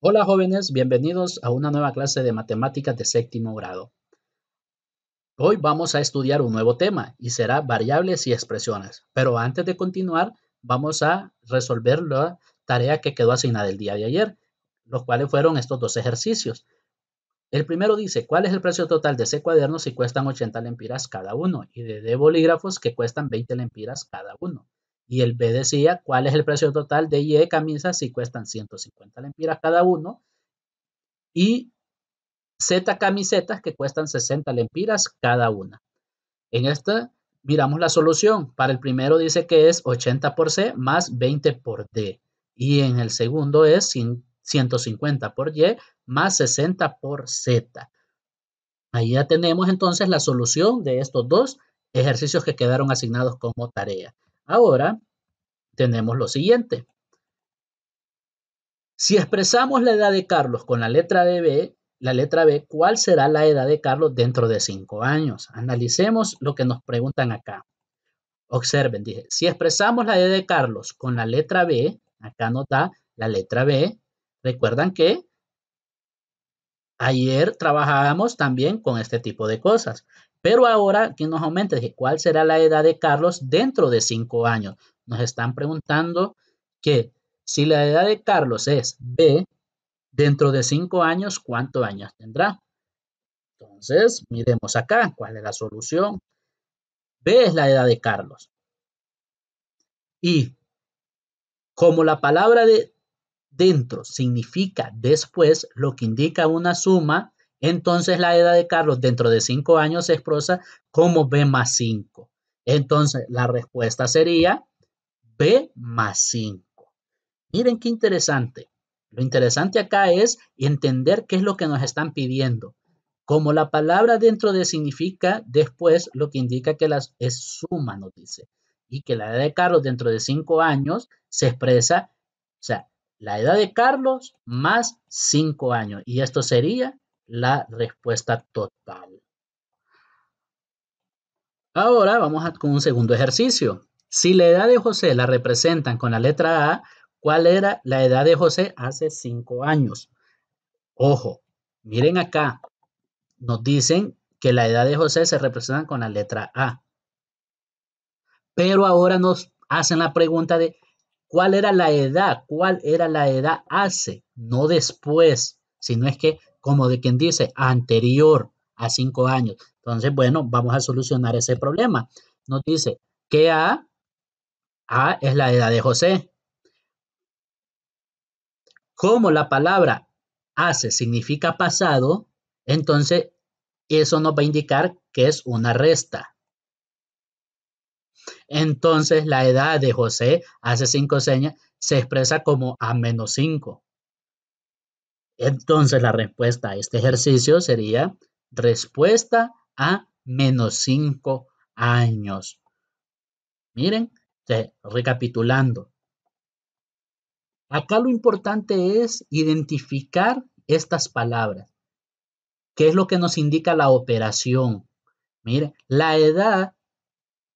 Hola jóvenes, bienvenidos a una nueva clase de matemáticas de séptimo grado. Hoy vamos a estudiar un nuevo tema y será variables y expresiones. Pero antes de continuar, vamos a resolver la tarea que quedó asignada el día de ayer, los cuales fueron estos dos ejercicios. El primero dice, ¿cuál es el precio total de ese cuaderno si cuestan 80 lempiras cada uno? Y de, de bolígrafos que cuestan 20 lempiras cada uno y el B decía cuál es el precio total de Y camisas si cuestan 150 lempiras cada uno y Z camisetas que cuestan 60 lempiras cada una. En esta miramos la solución. Para el primero dice que es 80 por C más 20 por D. Y en el segundo es 150 por Y más 60 por Z. Ahí ya tenemos entonces la solución de estos dos ejercicios que quedaron asignados como tarea. Ahora tenemos lo siguiente. Si expresamos la edad de Carlos con la letra B, la letra B, ¿cuál será la edad de Carlos dentro de cinco años? Analicemos lo que nos preguntan acá. Observen, dije, si expresamos la edad de Carlos con la letra B, acá nos la letra B, recuerdan que Ayer trabajábamos también con este tipo de cosas, pero ahora que nos aumenta, ¿cuál será la edad de Carlos dentro de cinco años? Nos están preguntando que si la edad de Carlos es B, dentro de cinco años, ¿cuántos años tendrá? Entonces, miremos acá cuál es la solución. B es la edad de Carlos. Y como la palabra de dentro significa después, lo que indica una suma, entonces la edad de Carlos dentro de cinco años se expresa como B más 5. Entonces la respuesta sería B más 5. Miren qué interesante. Lo interesante acá es entender qué es lo que nos están pidiendo. Como la palabra dentro de significa después, lo que indica que las, es suma, nos dice. Y que la edad de Carlos dentro de cinco años se expresa, o sea, la edad de Carlos más 5 años. Y esto sería la respuesta total. Ahora vamos con un segundo ejercicio. Si la edad de José la representan con la letra A, ¿cuál era la edad de José hace 5 años? Ojo, miren acá. Nos dicen que la edad de José se representa con la letra A. Pero ahora nos hacen la pregunta de ¿Cuál era la edad? ¿Cuál era la edad hace? No después, sino es que, como de quien dice, anterior a cinco años. Entonces, bueno, vamos a solucionar ese problema. Nos dice que A, A es la edad de José. Como la palabra hace significa pasado, entonces eso nos va a indicar que es una resta. Entonces la edad de José, hace cinco señas, se expresa como a menos cinco. Entonces la respuesta a este ejercicio sería respuesta a menos cinco años. Miren, recapitulando. Acá lo importante es identificar estas palabras. ¿Qué es lo que nos indica la operación? Miren, la edad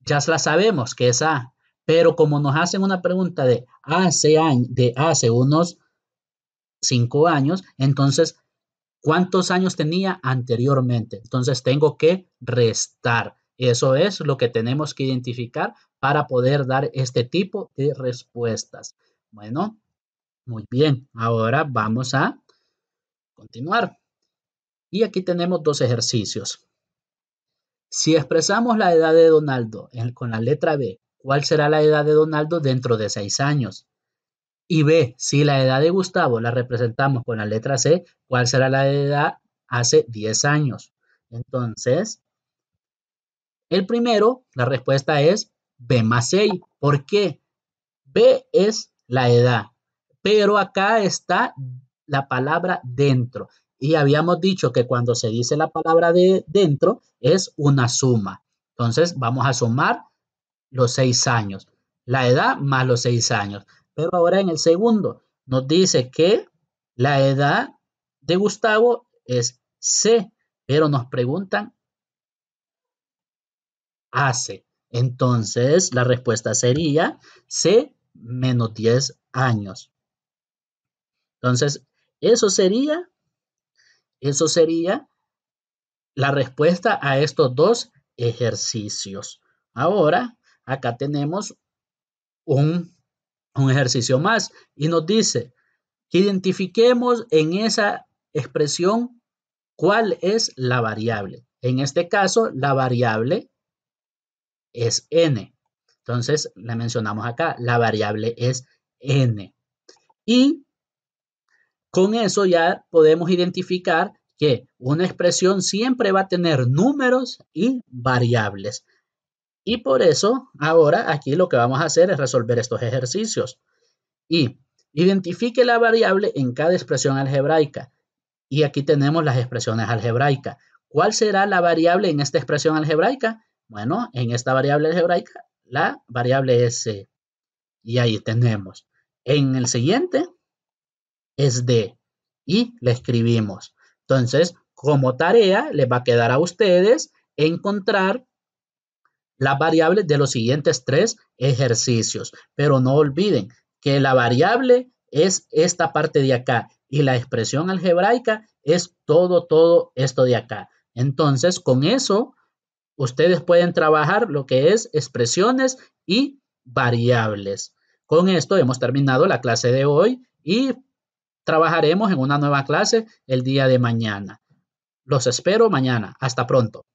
ya la sabemos que es A, pero como nos hacen una pregunta de hace, de hace unos cinco años, entonces, ¿cuántos años tenía anteriormente? Entonces tengo que restar. Eso es lo que tenemos que identificar para poder dar este tipo de respuestas. Bueno, muy bien. Ahora vamos a continuar. Y aquí tenemos dos ejercicios. Si expresamos la edad de Donaldo con la letra B, ¿cuál será la edad de Donaldo dentro de seis años? Y B, si la edad de Gustavo la representamos con la letra C, ¿cuál será la edad hace 10 años? Entonces, el primero, la respuesta es B más 6. ¿Por qué? B es la edad, pero acá está la palabra dentro. Y habíamos dicho que cuando se dice la palabra de dentro es una suma. Entonces vamos a sumar los seis años, la edad más los seis años. Pero ahora en el segundo nos dice que la edad de Gustavo es C, pero nos preguntan hace. Entonces la respuesta sería C menos 10 años. Entonces, eso sería eso sería la respuesta a estos dos ejercicios. Ahora, acá tenemos un, ejercicio más y nos dice que identifiquemos en esa expresión cuál es la variable. En este caso, la variable es n. Entonces, la mencionamos acá, la variable es n. Y con eso ya podemos identificar que una expresión siempre va a tener números y variables. Y por eso ahora aquí lo que vamos a hacer es resolver estos ejercicios. Y identifique la variable en cada expresión algebraica. Y aquí tenemos las expresiones algebraicas. ¿Cuál será la variable en esta expresión algebraica? Bueno, en esta variable algebraica, la variable S. Y ahí tenemos. En el siguiente, es D y le escribimos. Entonces, como tarea, les va a quedar a ustedes encontrar las variables de los siguientes tres ejercicios. Pero no olviden que la variable es esta parte de acá y la expresión algebraica es todo, todo esto de acá. Entonces, con eso, ustedes pueden trabajar lo que es expresiones y variables. Con esto hemos terminado la clase de hoy y Trabajaremos en una nueva clase el día de mañana. Los espero mañana. Hasta pronto.